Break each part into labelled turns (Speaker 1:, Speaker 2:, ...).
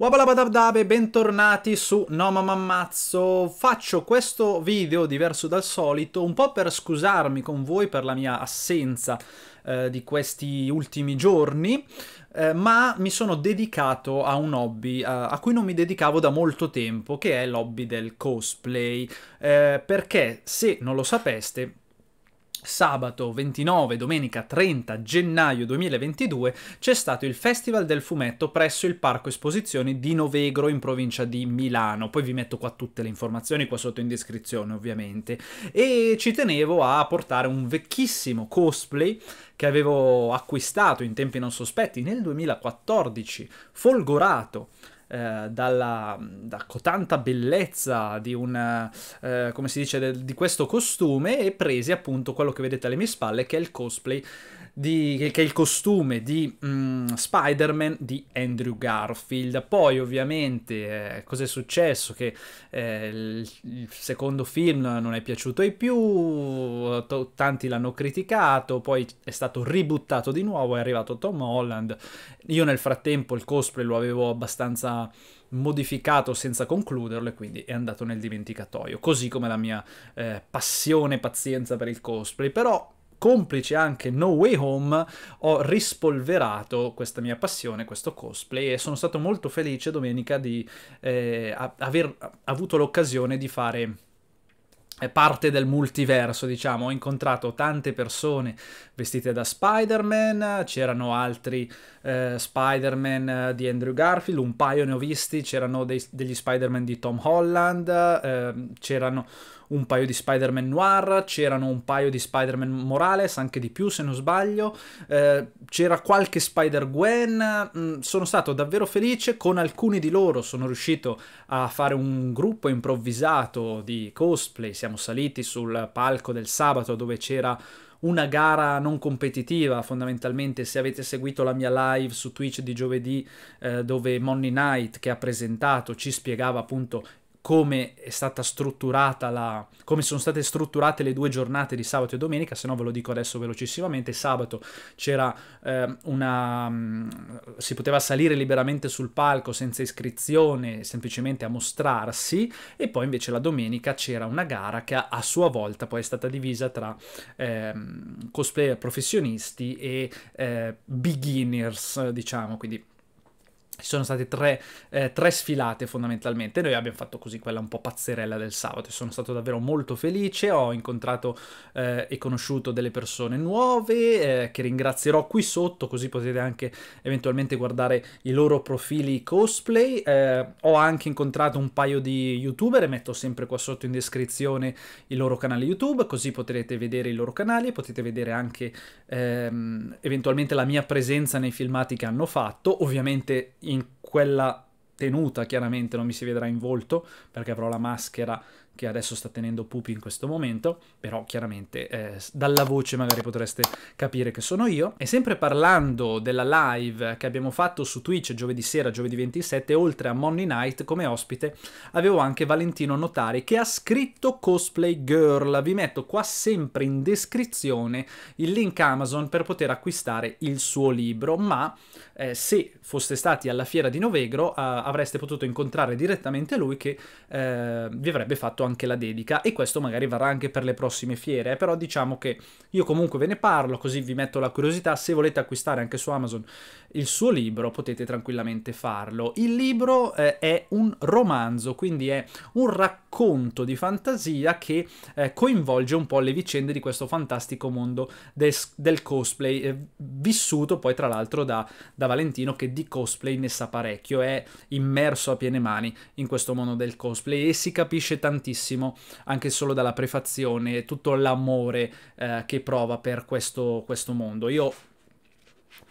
Speaker 1: Wabalabadabdab e bentornati su No Ma Mammazzo. Faccio questo video diverso dal solito, un po' per scusarmi con voi per la mia assenza eh, di questi ultimi giorni, eh, ma mi sono dedicato a un hobby eh, a cui non mi dedicavo da molto tempo, che è l'hobby del cosplay. Eh, perché, se non lo sapeste, sabato 29, domenica 30 gennaio 2022 c'è stato il Festival del Fumetto presso il Parco Esposizioni di Novegro in provincia di Milano. Poi vi metto qua tutte le informazioni qua sotto in descrizione ovviamente. E ci tenevo a portare un vecchissimo cosplay che avevo acquistato in tempi non sospetti nel 2014, folgorato eh, dalla da cotanta bellezza di, una, eh, dice, di questo costume e presi appunto quello che vedete alle mie spalle che è il cosplay di, che è il costume di um, Spider-Man di Andrew Garfield. Poi ovviamente eh, cos'è successo? Che eh, il, il, secondo film non è piaciuto ai più, to- tanti l'hanno criticato, poi è stato ributtato di nuovo, è arrivato Tom Holland. Io nel frattempo il cosplay lo avevo abbastanza modificato senza concluderlo e quindi è andato nel dimenticatoio, così come la mia eh, passione e pazienza per il cosplay, però complice anche No Way Home, ho rispolverato questa mia passione, questo cosplay e sono stato molto felice domenica di eh, aver avuto l'occasione di fare eh, parte del multiverso, diciamo, ho incontrato tante persone vestite da Spider-Man, c'erano altri eh, Spider-Man di Andrew Garfield, un paio ne ho visti, c'erano degli Spider-Man di Tom Holland, eh, c'erano un paio di Spider-Man noir, c'erano un paio di Spider-Man Morales, anche di più se non sbaglio, eh, c'era qualche Spider-Gwen, mm, sono stato davvero felice, con alcuni di loro sono riuscito a fare un gruppo improvvisato di cosplay, siamo saliti sul palco del sabato dove c'era una gara non competitiva fondamentalmente se avete seguito la mia live su Twitch di giovedì eh, dove Money Knight che ha presentato ci spiegava appunto come è stata strutturata la, come sono state strutturate le due giornate di sabato e domenica, se no ve lo dico adesso velocissimamente, sabato c'era eh, una, mm, si poteva salire liberamente sul palco senza iscrizione, semplicemente a mostrarsi e poi invece la domenica c'era una gara che a, a, sua volta poi è stata divisa tra eh, cosplayer professionisti e eh, beginners, diciamo, quindi ci sono state tre, eh, tre, sfilate fondamentalmente, noi abbiamo fatto così quella un po' pazzerella del sabato, sono stato davvero molto felice, ho incontrato eh, e conosciuto delle persone nuove eh, che ringrazierò qui sotto così potete anche eventualmente guardare i loro profili cosplay, eh, ho anche incontrato un paio di youtuber, metto sempre qua sotto in descrizione i loro canali YouTube così potrete vedere i loro canali e potete vedere anche ehm, eventualmente la mia presenza nei filmati che hanno fatto, ovviamente in quella tenuta, chiaramente non mi si vedrà in volto perché avrò la maschera che adesso sta tenendo Pupi in questo momento, però chiaramente eh, dalla voce magari potreste capire che sono io. E sempre parlando della live che abbiamo fatto su Twitch giovedì sera, giovedì 27, oltre a Monday Night come ospite, avevo anche Valentino Notari che ha scritto Cosplay Girl. Vi metto qua sempre in descrizione il link Amazon per poter acquistare il suo libro, ma eh, se foste stati alla fiera di Novegro eh, avreste potuto incontrare direttamente lui che eh, vi avrebbe fatto anche anche la dedica e questo magari varrà anche per le prossime fiere, però diciamo che io comunque ve ne parlo, così vi metto la curiosità, se volete acquistare anche su Amazon il suo libro potete tranquillamente farlo. Il libro eh, è un romanzo, quindi è un racconto racconto di fantasia che eh, coinvolge un po' le vicende di questo fantastico mondo de- del cosplay, eh, vissuto poi tra l'altro da, da Valentino che di cosplay ne sa parecchio, è immerso a piene mani in questo mondo del cosplay e si capisce tantissimo anche solo dalla prefazione, tutto l'amore eh, che prova per questo, questo mondo. Io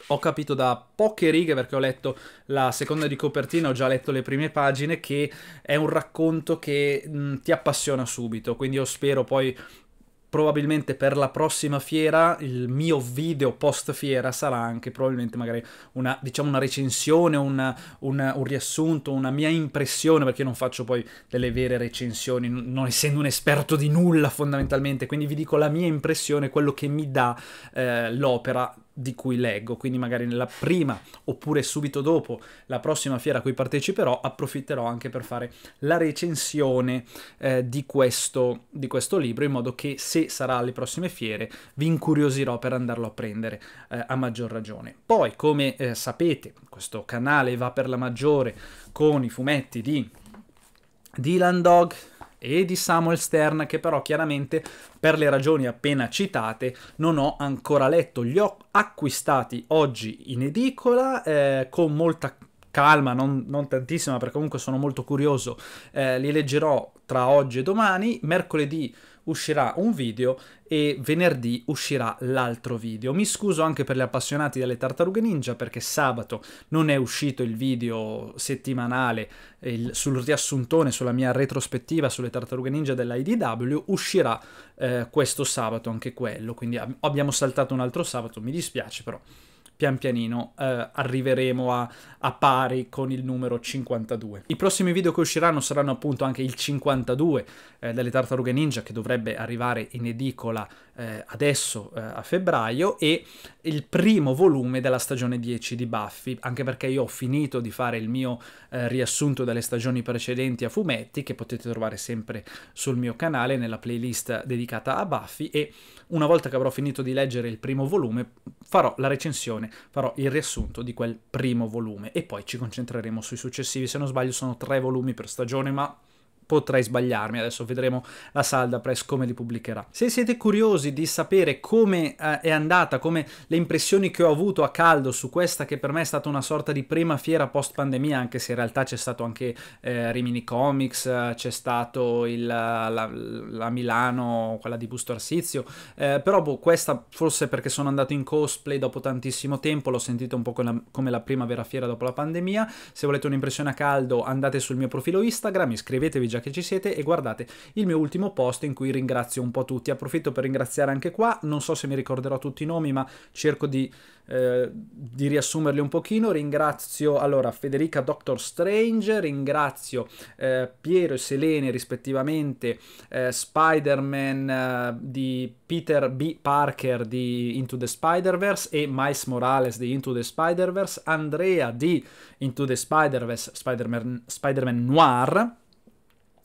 Speaker 1: ho capito da poche righe perché ho letto la seconda di copertina, ho già letto le prime pagine, che è un racconto che mh, mm, ti appassiona subito, quindi io spero poi probabilmente per la prossima fiera il mio video post fiera sarà anche probabilmente magari una, diciamo una recensione, una, una, un riassunto, una mia impressione perché io non faccio poi delle vere recensioni non essendo un esperto di nulla fondamentalmente quindi vi dico la mia impressione, quello che mi dà eh, l'opera di cui leggo, quindi magari nella prima oppure subito dopo la prossima fiera a cui parteciperò approfitterò anche per fare la recensione eh, di, questo, di, questo, libro in modo che se sarà alle prossime fiere vi incuriosirò per andarlo a prendere eh, a maggior ragione. Poi come eh, sapete questo canale va per la maggiore con i fumetti di Dylan Dog, e di Samuel Stern che però chiaramente per le ragioni appena citate non ho ancora letto. Li ho acquistati oggi in edicola eh, con molta calma, non, non, tantissima perché comunque sono molto curioso. Eh, li leggerò tra oggi e domani. Mercoledì uscirà un video e venerdì uscirà l'altro video. Mi scuso anche per gli appassionati delle tartarughe ninja perché sabato non è uscito il video settimanale il, sul riassuntone, sulla mia retrospettiva sulle tartarughe ninja dell'IDW, uscirà eh, questo sabato anche quello, quindi abbiamo saltato un altro sabato, mi dispiace però pian pianino eh, arriveremo a, a, pari con il numero 52. I prossimi video che usciranno saranno appunto anche il 52 eh, delle Tartarughe Ninja che dovrebbe arrivare in edicola eh, adesso eh, a febbraio e il primo volume della stagione 10 di Buffy, anche perché io ho finito di fare il mio eh, riassunto delle stagioni precedenti a fumetti che potete trovare sempre sul mio canale nella playlist dedicata a Buffy e una volta che avrò finito di leggere il primo volume farò la recensione bene, farò il riassunto di quel primo volume e poi ci concentreremo sui successivi, se non sbaglio sono tre volumi per stagione, ma Potrei sbagliarmi, adesso vedremo la salda press come li pubblicherà. Se siete curiosi di sapere come eh, è andata, come le impressioni che ho avuto a caldo su questa che per me è stata una sorta di prima fiera post pandemia, anche se in realtà c'è stato anche eh, Rimini Comics, c'è stato il, la, la, Milano, quella di Busto Arsizio, eh, però boh, questa forse perché sono andato in cosplay dopo tantissimo tempo, l'ho sentito un po' come la, come la prima vera fiera dopo la pandemia. Se volete un'impressione a caldo andate sul mio profilo Instagram, iscrivetevi già già che ci siete e guardate il mio ultimo post in cui ringrazio un po' tutti. Approfitto per ringraziare anche qua, non so se mi ricorderò tutti i nomi, ma cerco di, eh, di riassumerli un pochino. Ringrazio allora Federica Doctor Strange, ringrazio eh, Piero e Selene rispettivamente, eh, Spider-Man eh, di Peter B. Parker di Into the Spider-Verse e Miles Morales di Into the Spider-Verse, Andrea di Into the Spider-Verse, Spider-Man Spider Noir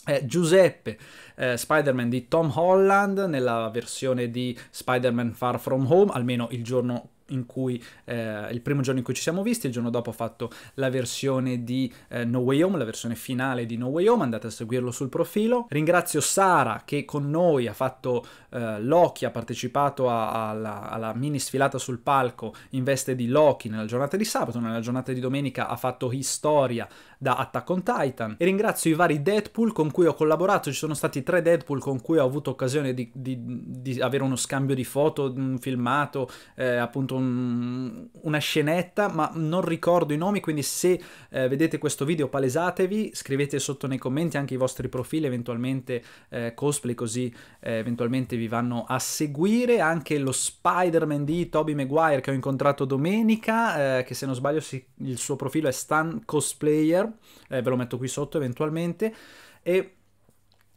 Speaker 1: eh, Giuseppe, eh, Spider-Man di Tom Holland nella versione di Spider-Man Far From Home, almeno il giorno in cui eh, il primo giorno in cui ci siamo visti, il giorno dopo ho fatto la versione di eh, No Way Home, la versione finale di No Way Home, andate a seguirlo sul profilo. Ringrazio Sara che con noi ha fatto eh, Loki, ha partecipato a, a, alla, alla, mini sfilata sul palco in veste di Loki nella giornata di sabato, nella giornata di domenica ha fatto Historia da Attack on Titan. E ringrazio i vari Deadpool con cui ho collaborato, ci sono stati tre Deadpool con cui ho avuto occasione di, di, di avere uno scambio di foto, un filmato, eh, appunto un, una scenetta, ma non ricordo i nomi, quindi se eh, vedete questo video palesatevi, scrivete sotto nei commenti anche i vostri profili, eventualmente eh, cosplay, così eh, eventualmente vi vanno a seguire. Anche lo Spider-Man di Tobey Maguire che ho incontrato domenica, eh, che se non sbaglio si, il suo profilo è Stan Cosplayer, eh, ve lo metto qui sotto eventualmente, e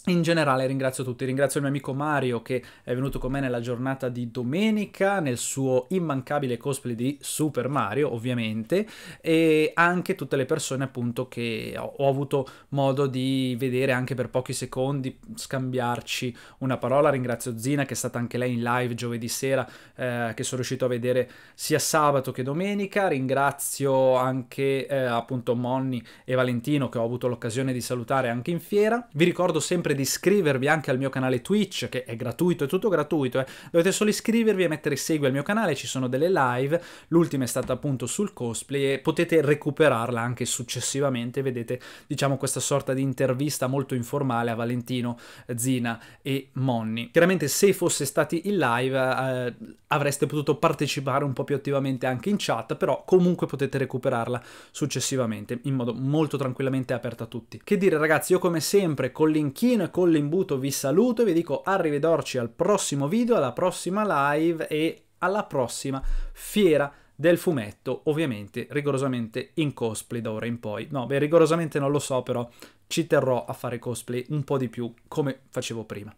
Speaker 1: in generale ringrazio tutti, ringrazio il mio amico Mario che è venuto con me nella giornata di domenica nel suo immancabile cosplay di Super Mario ovviamente e anche tutte le persone appunto che ho, avuto modo di vedere anche per pochi secondi, scambiarci una parola, ringrazio Zina che è stata anche lei in live giovedì sera eh, che sono riuscito a vedere sia sabato che domenica, ringrazio anche eh, appunto Monni e Valentino che ho avuto l'occasione di salutare anche in fiera, vi ricordo sempre di iscrivervi anche al mio canale Twitch, che è gratuito, è tutto gratuito, eh. dovete solo iscrivervi e mettere segui al mio canale, ci sono delle live, l'ultima è stata appunto sul cosplay e potete recuperarla anche successivamente, vedete diciamo questa sorta di intervista molto informale a Valentino, Zina e Monni. Chiaramente se fosse stati in live eh, avreste potuto partecipare un po' più attivamente anche in chat, però comunque potete recuperarla successivamente in modo molto tranquillamente aperto a tutti. Che dire ragazzi, io come sempre con l'inchino con l'imbuto vi saluto e vi dico arrivederci al prossimo video, alla prossima live e alla prossima fiera del fumetto, ovviamente rigorosamente in cosplay da ora in poi. No, beh, rigorosamente non lo so, però ci terrò a fare cosplay un po' di più come facevo prima.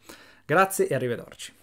Speaker 1: Grazie e arrivederci.